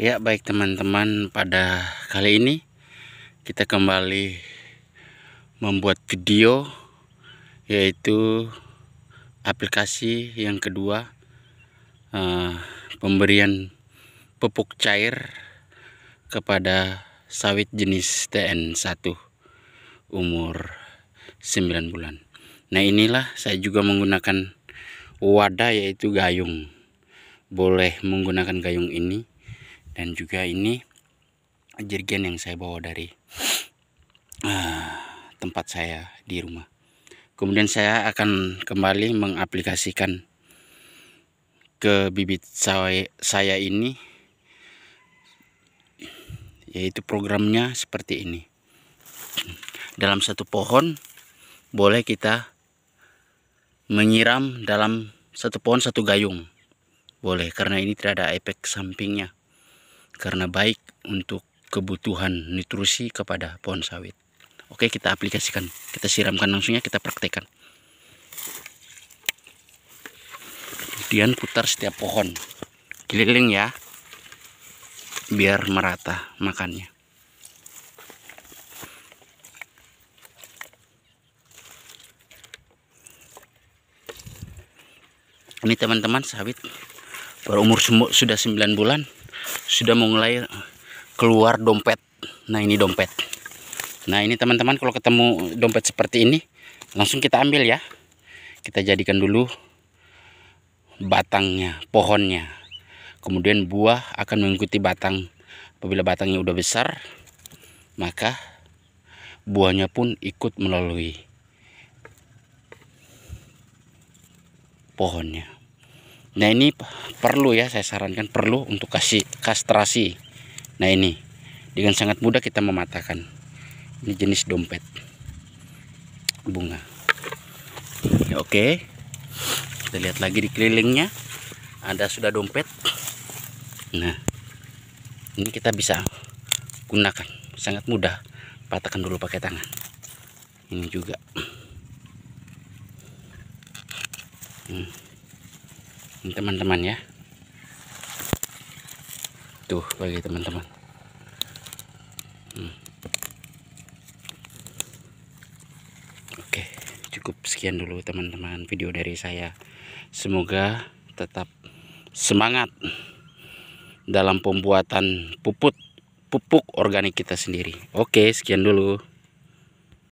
Ya baik teman-teman pada kali ini kita kembali membuat video yaitu aplikasi yang kedua uh, pemberian pupuk cair kepada sawit jenis TN1 umur 9 bulan. Nah inilah saya juga menggunakan wadah yaitu gayung. Boleh menggunakan gayung ini dan juga ini jergen yang saya bawa dari uh, tempat saya di rumah kemudian saya akan kembali mengaplikasikan ke bibit saya, saya ini yaitu programnya seperti ini dalam satu pohon boleh kita menyiram dalam satu pohon satu gayung boleh karena ini tidak ada efek sampingnya karena baik untuk kebutuhan nutrisi kepada pohon sawit. Oke, kita aplikasikan. Kita siramkan langsungnya, kita praktekkan. Kemudian putar setiap pohon. Keliling ya. Biar merata makannya. Ini teman-teman sawit berumur sudah 9 bulan sudah mulai keluar dompet nah ini dompet nah ini teman-teman kalau ketemu dompet seperti ini langsung kita ambil ya kita jadikan dulu batangnya pohonnya kemudian buah akan mengikuti batang apabila batangnya udah besar maka buahnya pun ikut melalui pohonnya Nah ini perlu ya saya sarankan perlu untuk kasih kastrasi. Nah ini dengan sangat mudah kita mematahkan. Ini jenis dompet bunga. oke, kita lihat lagi di kelilingnya ada sudah dompet. Nah ini kita bisa gunakan sangat mudah. Patahkan dulu pakai tangan. Ini juga. Hmm teman-teman ya tuh bagi teman-teman hmm. oke cukup sekian dulu teman-teman video dari saya semoga tetap semangat dalam pembuatan puput pupuk organik kita sendiri oke sekian dulu